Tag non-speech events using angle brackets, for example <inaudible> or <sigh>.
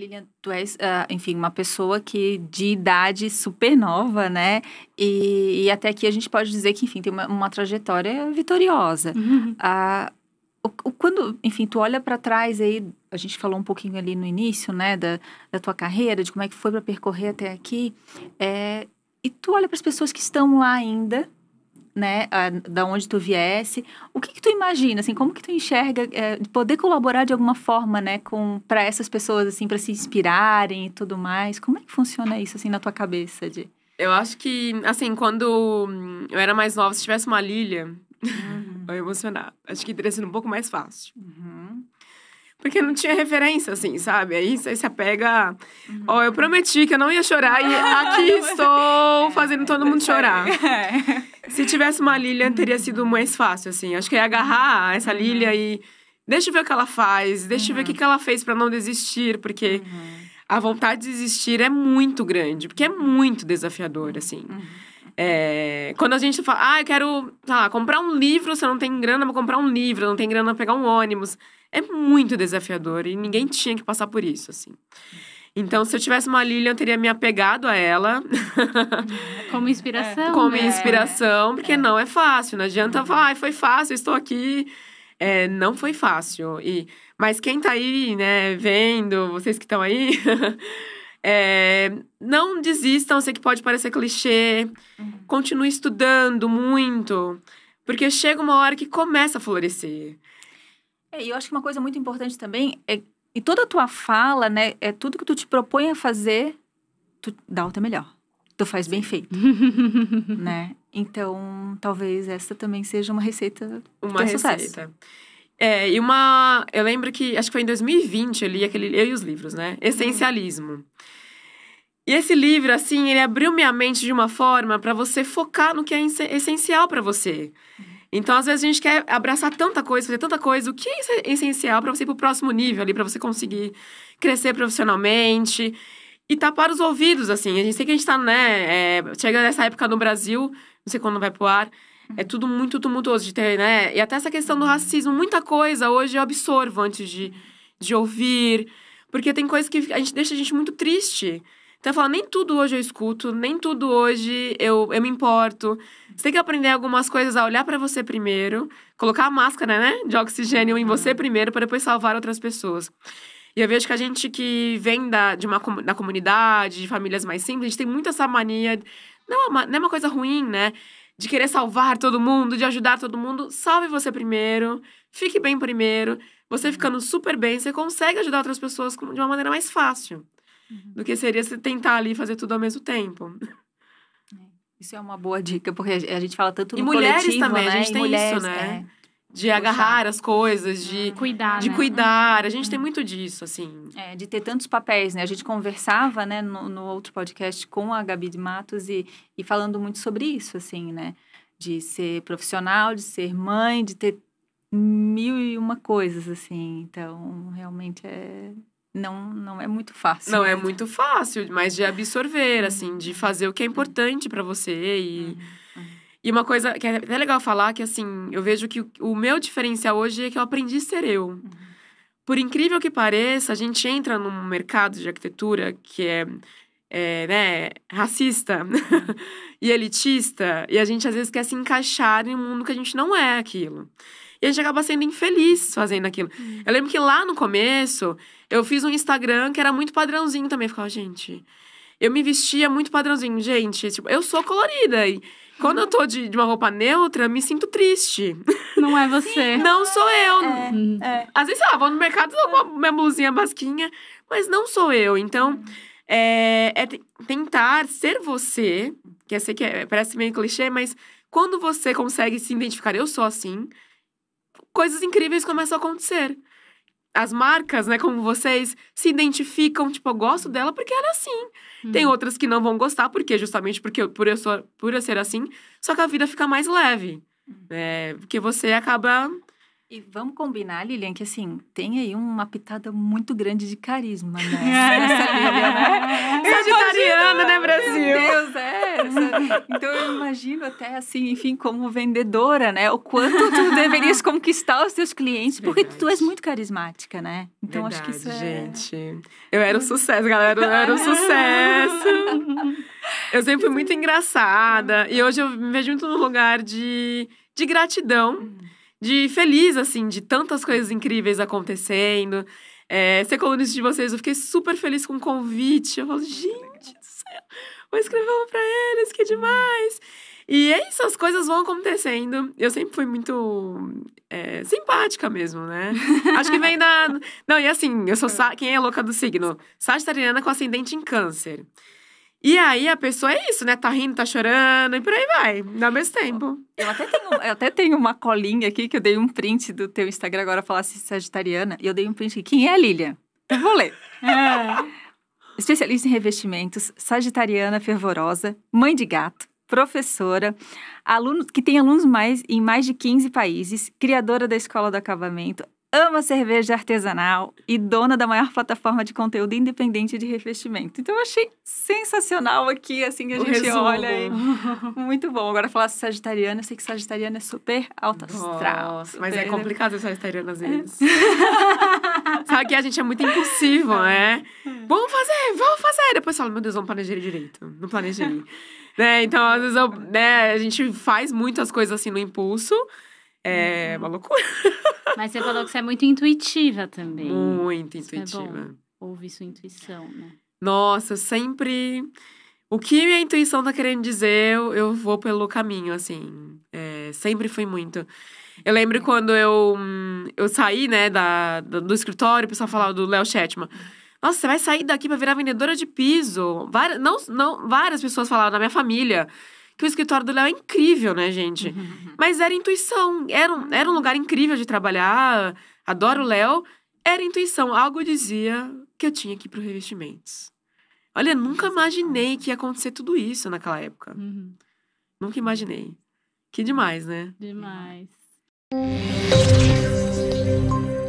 Lilian, tu és, ah, enfim, uma pessoa que de idade super nova, né? E, e até aqui a gente pode dizer que, enfim, tem uma, uma trajetória vitoriosa. Uhum. Ah, o, o, quando, enfim, tu olha para trás aí, a gente falou um pouquinho ali no início, né, da, da tua carreira, de como é que foi para percorrer até aqui. É, e tu olha para as pessoas que estão lá ainda, né, a, da onde tu viesse. O que, que tu imagina, assim, como que tu enxerga é, poder colaborar de alguma forma, né, com para essas pessoas assim, para se inspirarem e tudo mais? Como é que funciona isso assim na tua cabeça de? Eu acho que, assim, quando hum, eu era mais nova, se tivesse uma Lilia, uhum. <laughs> eu ia emocionar. Acho que teria sido um pouco mais fácil. Uhum. Porque não tinha referência, assim, sabe? Aí você se apega. Uhum. Ó, uhum. oh, eu prometi que eu não ia chorar e aqui <laughs> estou é, fazendo todo mundo é, chorar. É. Se tivesse uma Lilia, teria uhum. sido mais fácil, assim. Acho que ia agarrar essa uhum. Lilia e. Deixa eu ver o que ela faz, deixa eu ver o que ela fez para não desistir, porque a vontade de desistir é muito grande, porque é muito desafiador, assim. É, quando a gente fala, ah, eu quero, sei lá, comprar um livro, você não tem grana pra comprar um livro, não tem grana pra pegar um ônibus é muito desafiador e ninguém tinha que passar por isso, assim. Então, se eu tivesse uma Lilian, eu teria me apegado a ela. <laughs> Como inspiração. É. Como né? inspiração, porque é. não é fácil. Não adianta falar, ah, foi fácil, estou aqui. É, não foi fácil. E, mas quem está aí, né, vendo, vocês que estão aí, <laughs> é, não desistam. Eu sei que pode parecer clichê. Uhum. Continue estudando muito, porque chega uma hora que começa a florescer. É, e eu acho que uma coisa muito importante também é e toda a tua fala, né, é tudo que tu te propõe a fazer, tu dá o teu melhor. Tu faz bem feito, <laughs> né? Então, talvez essa também seja uma receita uma receita. É, e uma, eu lembro que acho que foi em 2020 eu li aquele eu e os livros, né? Uhum. Essencialismo. E esse livro, assim, ele abriu minha mente de uma forma para você focar no que é essencial para você. Uhum. Então, às vezes, a gente quer abraçar tanta coisa, fazer tanta coisa, o que é essencial para você ir para o próximo nível ali, para você conseguir crescer profissionalmente e tapar os ouvidos, assim. A gente sei que a gente está, né? É, chega nessa época no Brasil, não sei quando vai o ar, é tudo muito tumultuoso de ter, né? E até essa questão do racismo, muita coisa hoje eu absorvo antes de, de ouvir, porque tem coisas que a gente deixa a gente muito triste. Então eu falo, nem tudo hoje eu escuto, nem tudo hoje eu, eu me importo. Você tem que aprender algumas coisas a olhar para você primeiro, colocar a máscara, né, de oxigênio em você uhum. primeiro para depois salvar outras pessoas. E eu vejo que a gente que vem da, de uma, da comunidade, de famílias mais simples, a gente tem muito essa mania. Não, é uma, não é uma coisa ruim, né? de querer salvar todo mundo, de ajudar todo mundo, salve você primeiro, fique bem primeiro. Você ficando super bem, você consegue ajudar outras pessoas de uma maneira mais fácil. Uhum. do que seria se tentar ali fazer tudo ao mesmo tempo. É, isso é uma boa dica, porque a gente fala tanto no e mulheres coletivo, também, né? a gente e tem mulheres, isso, né? É. De Puxar. agarrar as coisas, de ah, cuidar. De né? cuidar. A gente uhum. tem muito disso, assim. É, de ter tantos papéis, né? A gente conversava, né, no, no outro podcast com a Gabi de Matos e, e falando muito sobre isso, assim, né? De ser profissional, de ser mãe, de ter mil e uma coisas, assim. Então, realmente é não não é muito fácil. Não né? é muito fácil, mas de absorver, assim, de fazer o que é uhum. importante para você e uhum, uhum. e uma coisa que é até legal falar que assim, eu vejo que o meu diferencial hoje é que eu aprendi a ser eu. Uhum. Por incrível que pareça, a gente entra num mercado de arquitetura que é, é né, racista. Uhum. <laughs> e elitista, e a gente às vezes quer se encaixar em um mundo que a gente não é aquilo. E a gente acaba sendo infeliz fazendo aquilo. Hum. Eu lembro que lá no começo, eu fiz um Instagram que era muito padrãozinho também. Eu ficava, gente, eu me vestia muito padrãozinho. Gente, tipo, eu sou colorida. E quando eu tô de, de uma roupa neutra, me sinto triste. Não é <laughs> você. Sim, não sou eu. É, hum. é. Às vezes, sei lá, vou no mercado, com uma, minha blusinha basquinha, mas não sou eu. Então, hum. é, é tentar ser você que eu sei que é, parece meio clichê, mas quando você consegue se identificar, eu sou assim, coisas incríveis começam a acontecer. As marcas, né, como vocês, se identificam, tipo, eu gosto dela porque ela é assim. Hum. Tem outras que não vão gostar, porque justamente porque por eu, sou, por eu ser assim, só que a vida fica mais leve. Hum. Né, porque você acaba e vamos combinar, Lilian, que assim, tem aí uma pitada muito grande de carisma, né? <laughs> Lilian, né? Então eu imagino até assim, enfim, como vendedora, né? O quanto tu deverias <laughs> conquistar os teus clientes, porque tu és muito carismática, né? Então Verdade, acho que isso é... gente. Eu era um sucesso, galera, eu era um sucesso. <laughs> Eu sempre fui muito engraçada e uhum. hoje eu me vejo muito no lugar de de gratidão, uhum. de feliz assim, de tantas coisas incríveis acontecendo. É, ser colunista de vocês, eu fiquei super feliz com o convite. Eu falo, gente, vou escrever uma pra eles, que demais! E é isso, as coisas vão acontecendo. Eu sempre fui muito é, simpática mesmo, né? Acho que vem da. <laughs> Não, e assim, eu sou. Sa... Quem é louca do signo? Sagitariana com ascendente em câncer. E aí a pessoa é isso, né? Tá rindo, tá chorando e por aí vai, ao mesmo tempo. Eu até tenho, eu até tenho uma colinha aqui que eu dei um print do teu Instagram agora falasse assim, sagitariana. E eu dei um print aqui. Quem é a Lilia? Eu vou ler. É. <laughs> especialista em revestimentos, sagitariana fervorosa, mãe de gato, professora, aluno que tem alunos mais em mais de 15 países, criadora da Escola do Acabamento, ama cerveja artesanal e dona da maior plataforma de conteúdo independente de revestimento. Então eu achei sensacional aqui, assim, que a o gente resumo. olha e... muito bom. Agora falar sagitariana, eu sei que sagitariana é super alta astral. Nossa, super... mas é né? complicado ser sagitariana às é. vezes. É. <laughs> Sabe que a gente é muito impulsivo, é. né? É. Vamos fazer, vamos fazer. Depois fala, meu Deus, não planejei direito. Não planejei. né? Então, às vezes, eu, né, a gente faz muitas coisas assim no impulso. É hum. uma loucura. <laughs> Mas você falou que você é muito intuitiva também. Muito isso é intuitiva. É Ouve sua intuição, né? Nossa, sempre. O que minha intuição tá querendo dizer, eu, eu vou pelo caminho, assim. É, sempre fui muito. Eu lembro é. quando eu, eu saí, né, da, do escritório, o pessoal falava do Léo Chetman. Nossa, você vai sair daqui para virar vendedora de piso. Várias, não, não, várias pessoas falaram na minha família que o escritório do Léo é incrível, né, gente? Uhum, uhum, uhum. Mas era intuição. Era um, era um lugar incrível de trabalhar. Adoro o Léo. Era intuição. Algo dizia que eu tinha que ir pro revestimentos. Olha, nunca é imaginei que ia acontecer tudo isso naquela época. Uhum. Nunca imaginei. Que demais, né? Demais. demais.